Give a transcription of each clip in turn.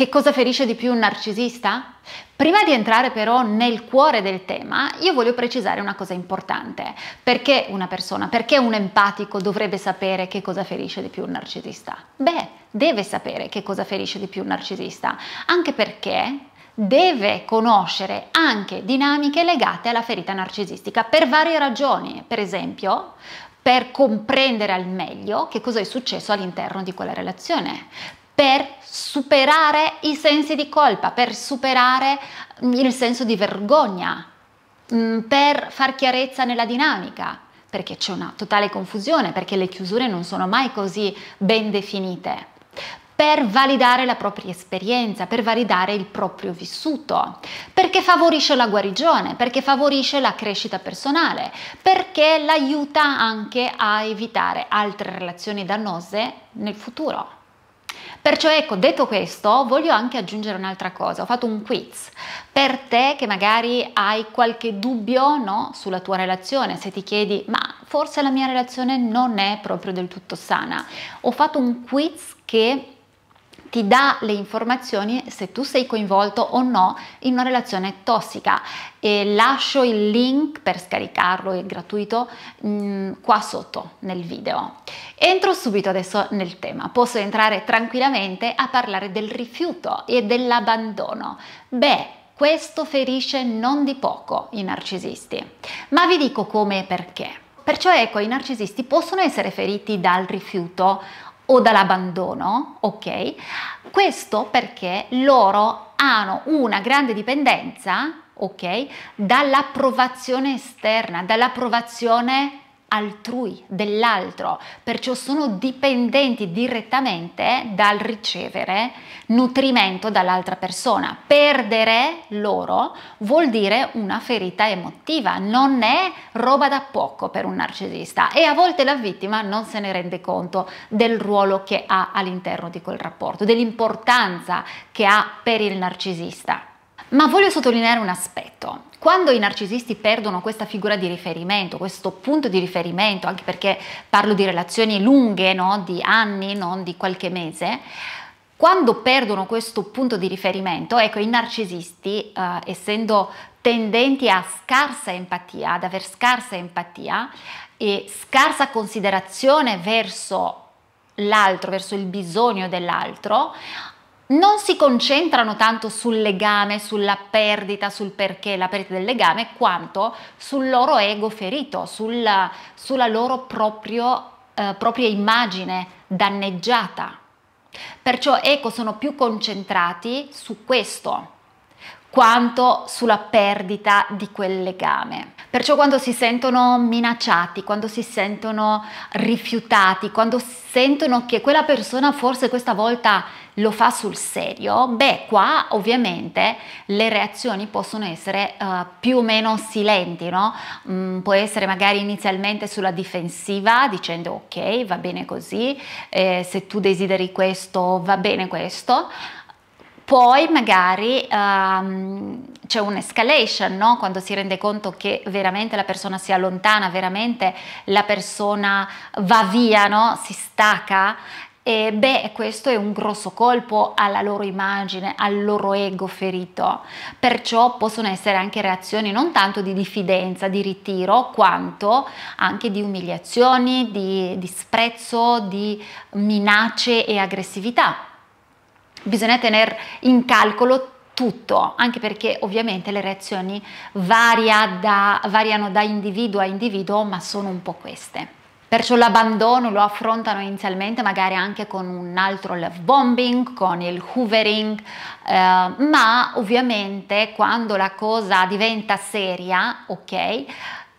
Che cosa ferisce di più un narcisista? Prima di entrare però nel cuore del tema, io voglio precisare una cosa importante. Perché una persona, perché un empatico dovrebbe sapere che cosa ferisce di più un narcisista? Beh, deve sapere che cosa ferisce di più un narcisista, anche perché deve conoscere anche dinamiche legate alla ferita narcisistica per varie ragioni. Per esempio, per comprendere al meglio che cosa è successo all'interno di quella relazione, per superare i sensi di colpa, per superare mm, il senso di vergogna, mm, per far chiarezza nella dinamica, perché c'è una totale confusione, perché le chiusure non sono mai così ben definite, per validare la propria esperienza, per validare il proprio vissuto, perché favorisce la guarigione, perché favorisce la crescita personale, perché l'aiuta anche a evitare altre relazioni dannose nel futuro. Perciò ecco, detto questo, voglio anche aggiungere un'altra cosa, ho fatto un quiz per te che magari hai qualche dubbio no, sulla tua relazione, se ti chiedi ma forse la mia relazione non è proprio del tutto sana, ho fatto un quiz che ti dà le informazioni se tu sei coinvolto o no in una relazione tossica. E lascio il link per scaricarlo, è gratuito, mh, mm, qua sotto nel video. Entro subito adesso nel tema, posso entrare tranquillamente a parlare del rifiuto e dell'abbandono. Beh, questo ferisce non di poco i narcisisti, ma vi dico come e perché. Perciò ecco, i narcisisti possono essere feriti dal rifiuto o dall'abbandono, ok? Questo perché loro hanno una grande dipendenza, ok? Dall'approvazione esterna, dall'approvazione altrui, dell'altro, perciò sono dipendenti direttamente dal ricevere nutrimento dall'altra persona. Perdere loro vuol dire una ferita emotiva, non è roba da poco per un narcisista e a volte la vittima non se ne rende conto del ruolo che ha all'interno di quel rapporto, dell'importanza che ha per il narcisista. Ma voglio sottolineare un aspetto. Quando i narcisisti perdono questa figura di riferimento, questo punto di riferimento, anche perché parlo di relazioni lunghe, no? di anni, non di qualche mese, quando perdono questo punto di riferimento, ecco, i narcisisti, eh, essendo tendenti a scarsa empatia, ad aver scarsa empatia e scarsa considerazione verso l'altro, verso il bisogno dell'altro, non si concentrano tanto sul legame, sulla perdita, sul perché la perdita del legame, quanto sul loro ego ferito, sulla, sulla loro proprio, eh, propria immagine danneggiata. Perciò ecco, sono più concentrati su questo quanto sulla perdita di quel legame. Perciò quando si sentono minacciati, quando si sentono rifiutati, quando sentono che quella persona forse questa volta lo fa sul serio, beh, qua ovviamente le reazioni possono essere uh, più o meno silenti, no? Mm, può essere magari inizialmente sulla difensiva dicendo ok, va bene così, eh, se tu desideri questo, va bene questo, poi magari um, c'è un'escalation, no? quando si rende conto che veramente la persona si allontana, veramente la persona va via, no? si stacca. E beh, questo è un grosso colpo alla loro immagine, al loro ego ferito. Perciò possono essere anche reazioni non tanto di diffidenza, di ritiro, quanto anche di umiliazioni, di disprezzo, di minacce e aggressività bisogna tenere in calcolo tutto, anche perché ovviamente le reazioni varia da, variano da individuo a individuo, ma sono un po' queste. Perciò l'abbandono lo affrontano inizialmente magari anche con un altro love bombing, con il hoovering, eh, ma ovviamente quando la cosa diventa seria, ok,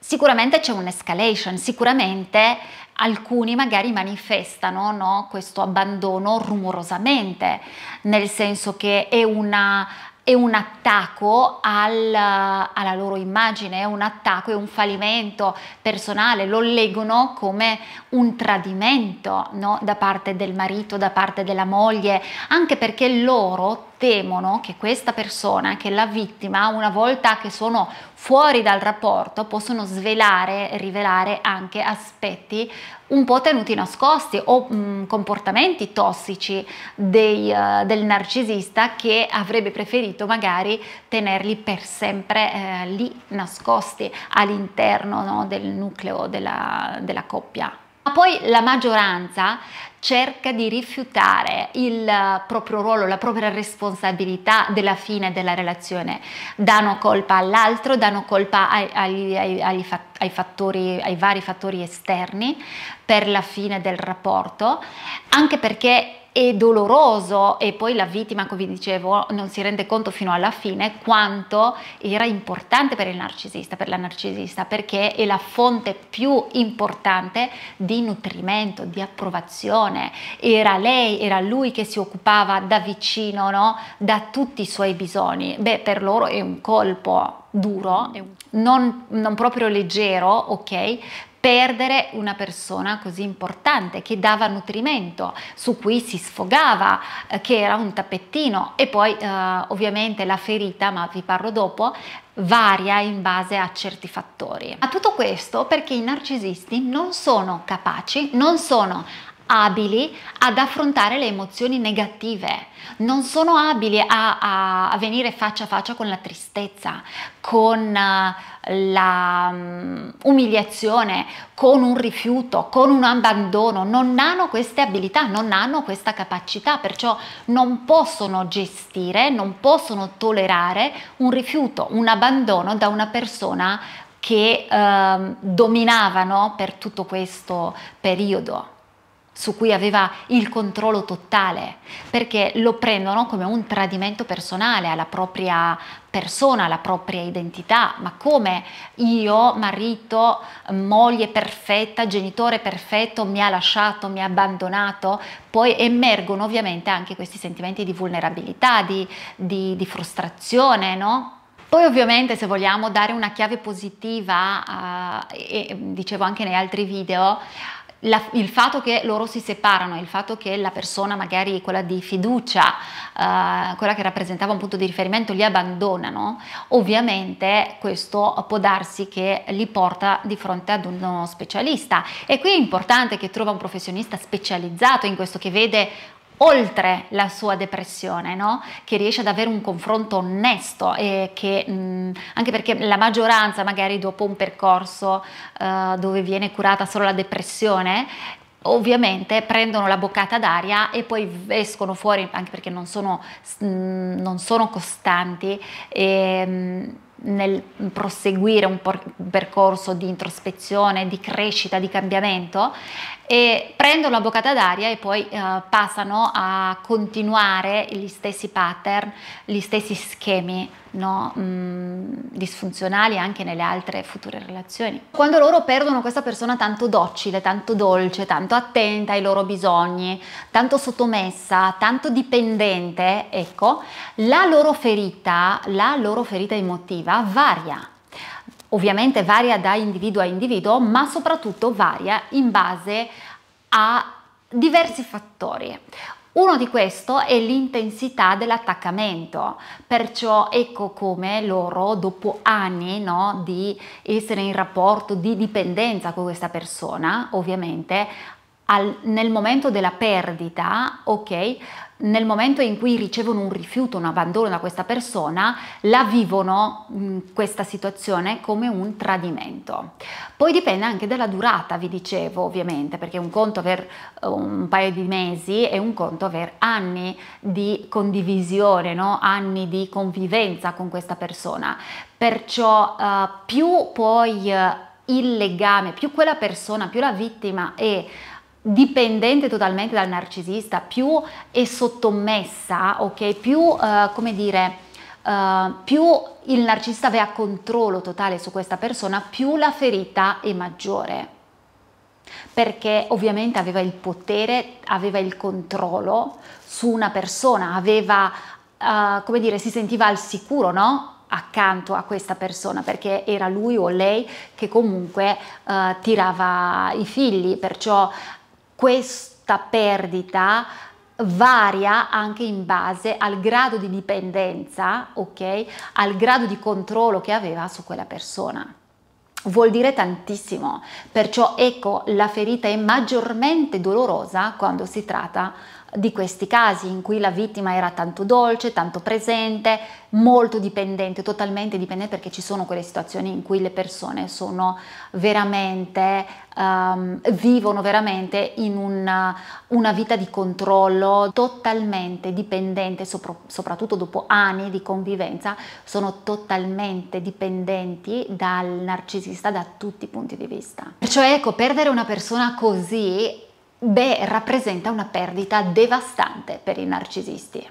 sicuramente c'è un'escalation, sicuramente alcuni magari manifestano no, questo abbandono rumorosamente, nel senso che è una è un attacco al, alla loro immagine, è un attacco, è un fallimento personale, lo leggono come un tradimento no? da parte del marito, da parte della moglie, anche perché loro temono che questa persona, che la vittima, una volta che sono fuori dal rapporto, possono svelare, rivelare anche aspetti un po' tenuti nascosti o mh, mm, comportamenti tossici dei, uh, del narcisista che avrebbe preferito magari tenerli per sempre eh, lì nascosti all'interno no, del nucleo della, della coppia. Ma poi la maggioranza cerca di rifiutare il eh, proprio ruolo, la propria responsabilità della fine della relazione. Danno colpa all'altro, danno colpa ai, ai, ai, ai vari fattori esterni per la fine del rapporto, anche perché e doloroso e poi la vittima, come vi dicevo, non si rende conto fino alla fine quanto era importante per il narcisista, per la narcisista, perché è la fonte più importante di nutrimento, di approvazione. Era lei, era lui che si occupava da vicino, no? da tutti i suoi bisogni. Beh, per loro è un colpo duro, non, non proprio leggero, ok? perdere una persona così importante che dava nutrimento, su cui si sfogava, eh, che era un tappettino e poi eh, ovviamente la ferita, ma vi parlo dopo, varia in base a certi fattori. Ma tutto questo perché i narcisisti non sono capaci, non sono abili ad affrontare le emozioni negative, non sono abili a, a, venire faccia a faccia con la tristezza, con eh, la um, con un rifiuto, con un abbandono, non hanno queste abilità, non hanno questa capacità, perciò non possono gestire, non possono tollerare un rifiuto, un abbandono da una persona che eh, dominavano per tutto questo periodo su cui aveva il controllo totale, perché lo prendono come un tradimento personale alla propria persona, alla propria identità, ma come io, marito, moglie perfetta, genitore perfetto, mi ha lasciato, mi ha abbandonato, poi emergono ovviamente anche questi sentimenti di vulnerabilità, di, di, di frustrazione, no? Poi ovviamente se vogliamo dare una chiave positiva, eh, e dicevo anche nei altri video, la, il fatto che loro si separano, il fatto che la persona magari quella di fiducia, eh, quella che rappresentava un punto di riferimento, li abbandonano, ovviamente questo può darsi che li porta di fronte ad uno specialista. E qui è importante che trova un professionista specializzato in questo, che vede oltre la sua depressione, no? che riesce ad avere un confronto onesto e che mh, mm, anche perché la maggioranza magari dopo un percorso uh, dove viene curata solo la depressione ovviamente prendono la boccata d'aria e poi escono fuori anche perché non sono, mh, mm, non sono costanti e, mh, mm, nel proseguire un, un percorso di introspezione, di crescita, di cambiamento e prendono la boccata d'aria e poi eh, passano a continuare gli stessi pattern, gli stessi schemi no? mm, disfunzionali anche nelle altre future relazioni. Quando loro perdono questa persona tanto docile, tanto dolce, tanto attenta ai loro bisogni, tanto sottomessa, tanto dipendente, ecco, la loro ferita, la loro ferita emotiva varia Ovviamente varia da individuo a individuo, ma soprattutto varia in base a diversi fattori. Uno di questo è l'intensità dell'attaccamento, perciò ecco come loro dopo anni no, di essere in rapporto di dipendenza con questa persona, ovviamente al, nel momento della perdita, ok, nel momento in cui ricevono un rifiuto, un abbandono da questa persona, la vivono mh, questa situazione come un tradimento. Poi dipende anche dalla durata, vi dicevo ovviamente, perché un conto aver eh, un paio di mesi è un conto aver anni di condivisione, no? anni di convivenza con questa persona. Perciò uh, più poi uh, il legame, più quella persona, più la vittima è dipendente totalmente dal narcisista, più è sottomessa, ok? Più, uh, come dire, uh, più il narcisista aveva controllo totale su questa persona, più la ferita è maggiore. Perché ovviamente aveva il potere, aveva il controllo su una persona, aveva, uh, come dire, si sentiva al sicuro, no? accanto a questa persona perché era lui o lei che comunque uh, tirava i figli, perciò questa perdita varia anche in base al grado di dipendenza, ok? Al grado di controllo che aveva su quella persona vuol dire tantissimo, perciò ecco la ferita è maggiormente dolorosa quando si tratta di di questi casi in cui la vittima era tanto dolce, tanto presente, molto dipendente, totalmente dipendente perché ci sono quelle situazioni in cui le persone sono veramente, um, vivono veramente in una, una, vita di controllo totalmente dipendente, sopra, soprattutto dopo anni di convivenza, sono totalmente dipendenti dal narcisista da tutti i punti di vista. Perciò ecco, perdere una persona così beh, rappresenta una perdita devastante per i narcisisti.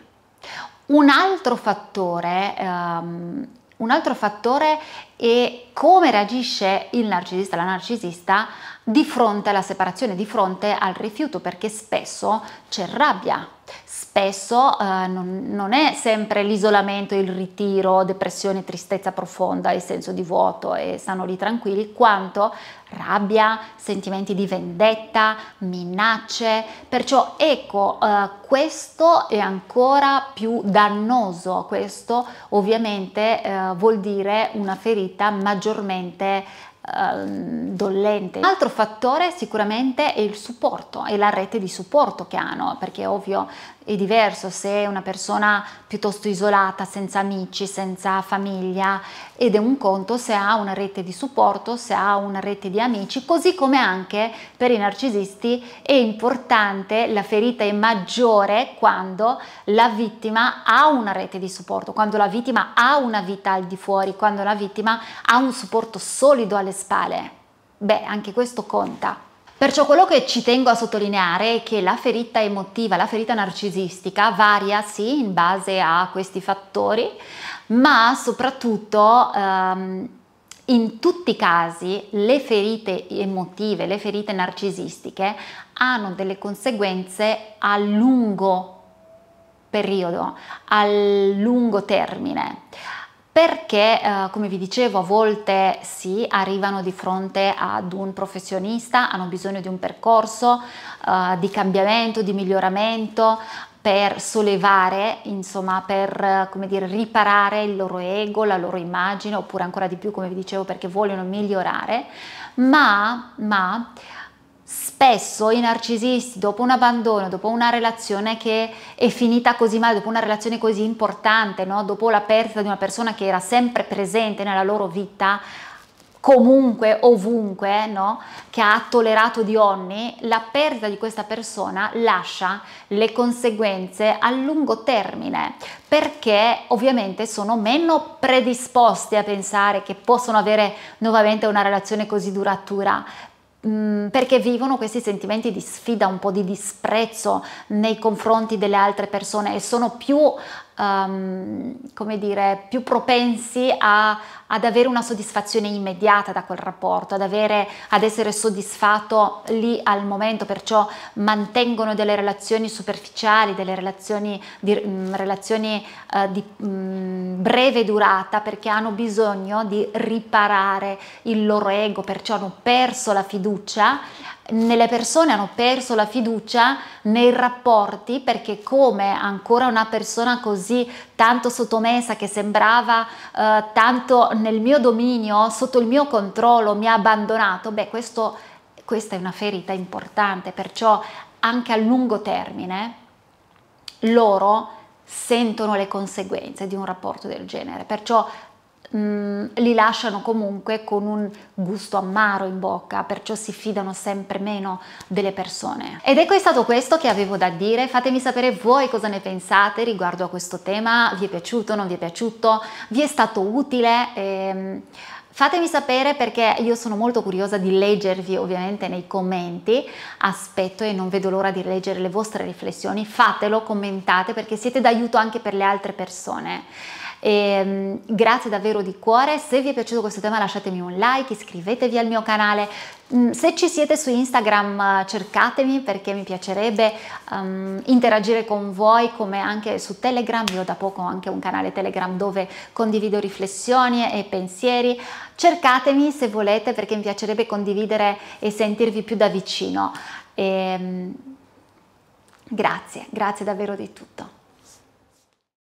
Un altro fattore, um, un altro fattore è come reagisce il narcisista, la narcisista, di fronte alla separazione, di fronte al rifiuto, perché spesso c'è rabbia, spesso eh, non, non, è sempre l'isolamento, il ritiro, depressione, tristezza profonda e senso di vuoto e stanno lì tranquilli, quanto rabbia, sentimenti di vendetta, minacce, perciò ecco eh, questo è ancora più dannoso, questo ovviamente eh, vuol dire una ferita maggiormente Ehm, dollente. altro fattore sicuramente è il supporto e la rete di supporto che hanno, perché ovvio è diverso se è una persona piuttosto isolata, senza amici, senza famiglia ed è un conto se ha una rete di supporto, se ha una rete di amici, così come anche per i narcisisti è importante, la ferita è maggiore quando la vittima ha una rete di supporto, quando la vittima ha una vita al di fuori, quando la vittima ha un supporto solido all'esterno spale. Beh, anche questo conta. Perciò quello che ci tengo a sottolineare è che la ferita emotiva, la ferita narcisistica varia sì in base a questi fattori, ma soprattutto ehm, in tutti i casi le ferite emotive, le ferite narcisistiche hanno delle conseguenze a lungo periodo, a lungo termine perché, eh, come vi dicevo, a volte sì, arrivano di fronte ad un professionista, hanno bisogno di un percorso eh, di cambiamento, di miglioramento per sollevare, insomma, per come dire, riparare il loro ego, la loro immagine, oppure ancora di più, come vi dicevo, perché vogliono migliorare, ma, ma Spesso i narcisisti, dopo un abbandono, dopo una relazione che è finita così male, dopo una relazione così importante, no? dopo la perdita di una persona che era sempre presente nella loro vita, comunque, ovunque, no? che ha tollerato di ogni, la perdita di questa persona lascia le conseguenze a lungo termine, perché ovviamente sono meno predisposti a pensare che possono avere nuovamente una relazione così duratura, Mm, perché vivono questi sentimenti di sfida, un po' di disprezzo nei confronti delle altre persone e sono più um, come dire, più propensi a, ad avere una soddisfazione immediata da quel rapporto, ad, avere, ad essere soddisfatto lì al momento, perciò mantengono delle relazioni superficiali, delle relazioni di, mh, mm, relazioni, uh, di mh, mm, breve durata, perché hanno bisogno di riparare il loro ego, perciò hanno perso la fiducia nelle persone hanno perso la fiducia nei rapporti perché come ancora una persona così tanto sottomessa che sembrava eh, tanto nel mio dominio, sotto il mio controllo, mi ha abbandonato, beh questo, questa è una ferita importante, perciò anche a lungo termine loro sentono le conseguenze di un rapporto del genere, perciò Mm, li lasciano comunque con un gusto amaro in bocca, perciò si fidano sempre meno delle persone. Ed ecco è stato questo che avevo da dire, fatemi sapere voi cosa ne pensate riguardo a questo tema, vi è piaciuto, non vi è piaciuto, vi è stato utile? Ehm, Fatemi sapere perché io sono molto curiosa di leggervi ovviamente nei commenti, aspetto e non vedo l'ora di leggere le vostre riflessioni, fatelo, commentate perché siete d'aiuto anche per le altre persone. E, ehm, grazie davvero di cuore, se vi è piaciuto questo tema lasciatemi un like, iscrivetevi al mio canale, mm, se ci siete su Instagram cercatemi perché mi piacerebbe um, interagire con voi come anche su Telegram, io da poco ho anche un canale Telegram dove condivido riflessioni e pensieri, cercatemi se volete perché mi piacerebbe condividere e sentirvi più da vicino. E, ehm, grazie, grazie davvero di tutto.